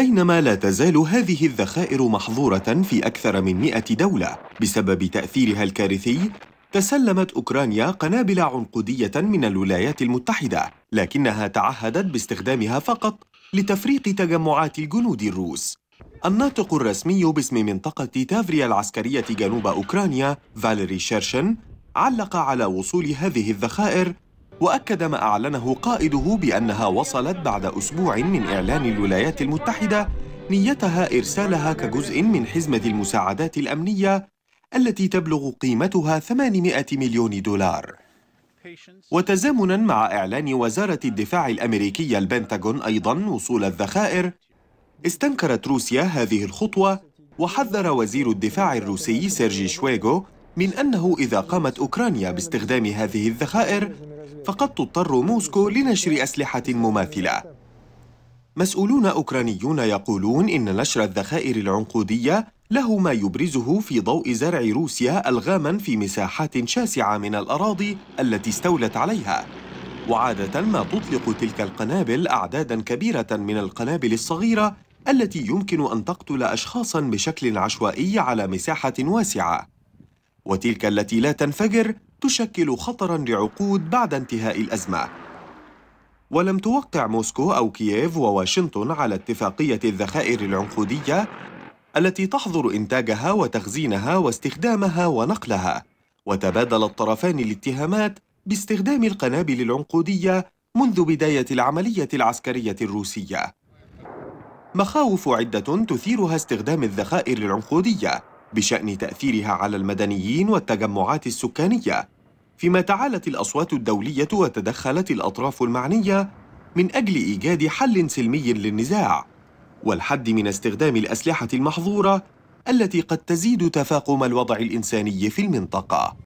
بينما لا تزال هذه الذخائر محظورة في أكثر من 100 دولة بسبب تأثيرها الكارثي تسلمت أوكرانيا قنابل عنقودية من الولايات المتحدة لكنها تعهدت باستخدامها فقط لتفريق تجمعات الجنود الروس الناطق الرسمي باسم منطقة تافريا العسكرية جنوب أوكرانيا فاليري شيرشن علق على وصول هذه الذخائر وأكد ما أعلنه قائده بأنها وصلت بعد أسبوع من إعلان الولايات المتحدة نيتها إرسالها كجزء من حزمة المساعدات الأمنية التي تبلغ قيمتها 800 مليون دولار وتزامنا مع إعلان وزارة الدفاع الأمريكية البنتاغون أيضا وصول الذخائر استنكرت روسيا هذه الخطوة وحذر وزير الدفاع الروسي سيرجي شويغو من أنه إذا قامت أوكرانيا باستخدام هذه الذخائر فقد تضطر موسكو لنشر أسلحة مماثلة مسؤولون أوكرانيون يقولون إن نشر الذخائر العنقودية له ما يبرزه في ضوء زرع روسيا ألغاماً في مساحات شاسعة من الأراضي التي استولت عليها وعادة ما تطلق تلك القنابل أعداداً كبيرة من القنابل الصغيرة التي يمكن أن تقتل أشخاصاً بشكل عشوائي على مساحة واسعة وتلك التي لا تنفجر تشكل خطراً لعقود بعد انتهاء الأزمة ولم توقع موسكو أو كييف وواشنطن على اتفاقية الذخائر العنقودية التي تحظر إنتاجها وتخزينها واستخدامها ونقلها وتبادل الطرفان الاتهامات باستخدام القنابل العنقودية منذ بداية العملية العسكرية الروسية مخاوف عدة تثيرها استخدام الذخائر العنقودية بشأن تأثيرها على المدنيين والتجمعات السكانية فيما تعالت الأصوات الدولية وتدخلت الأطراف المعنية من أجل إيجاد حل سلمي للنزاع والحد من استخدام الأسلحة المحظورة التي قد تزيد تفاقم الوضع الإنساني في المنطقة